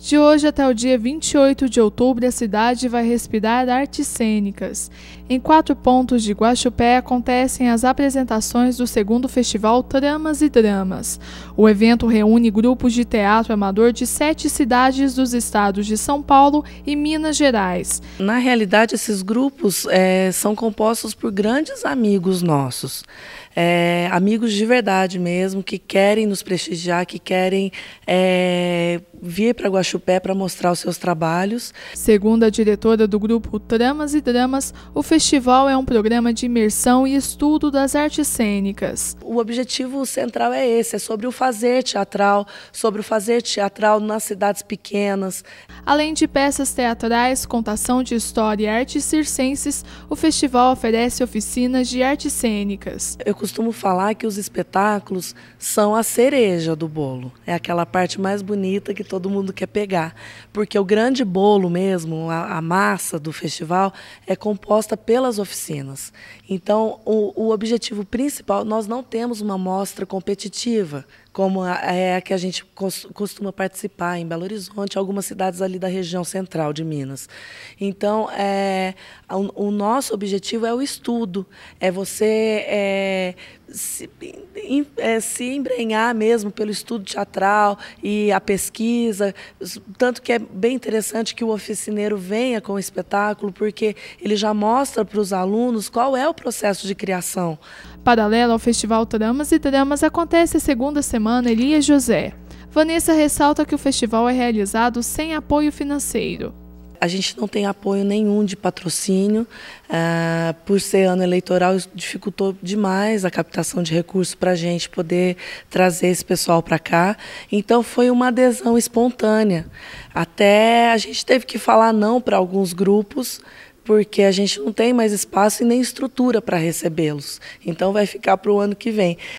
De hoje até o dia 28 de outubro, a cidade vai respirar artes cênicas. Em quatro pontos de Guaxupé acontecem as apresentações do segundo festival Tramas e Dramas. O evento reúne grupos de teatro amador de sete cidades dos estados de São Paulo e Minas Gerais. Na realidade, esses grupos é, são compostos por grandes amigos nossos. É, amigos de verdade mesmo, que querem nos prestigiar, que querem é, vir para Guaxupé pé para mostrar os seus trabalhos. Segundo a diretora do grupo Tramas e Dramas, o festival é um programa de imersão e estudo das artes cênicas. O objetivo central é esse, é sobre o fazer teatral, sobre o fazer teatral nas cidades pequenas. Além de peças teatrais, contação de história e artes circenses, o festival oferece oficinas de artes cênicas. Eu costumo falar que os espetáculos são a cereja do bolo. É aquela parte mais bonita que todo mundo quer pegar. Porque o grande bolo mesmo, a, a massa do festival, é composta pelas oficinas. Então, o, o objetivo principal, nós não temos uma mostra competitiva, como é a que a gente costuma participar em Belo Horizonte, algumas cidades ali da região central de Minas. Então, é, o, o nosso objetivo é o estudo, é você é, se, em, é, se embrenhar mesmo pelo estudo teatral e a pesquisa tanto que é bem interessante que o oficineiro venha com o espetáculo, porque ele já mostra para os alunos qual é o processo de criação. Paralelo ao Festival Tramas e dramas acontece a segunda semana Elias José. Vanessa ressalta que o festival é realizado sem apoio financeiro. A gente não tem apoio nenhum de patrocínio. Uh, por ser ano eleitoral, isso dificultou demais a captação de recursos para a gente poder trazer esse pessoal para cá. Então, foi uma adesão espontânea. Até a gente teve que falar não para alguns grupos, porque a gente não tem mais espaço e nem estrutura para recebê-los. Então, vai ficar para o ano que vem.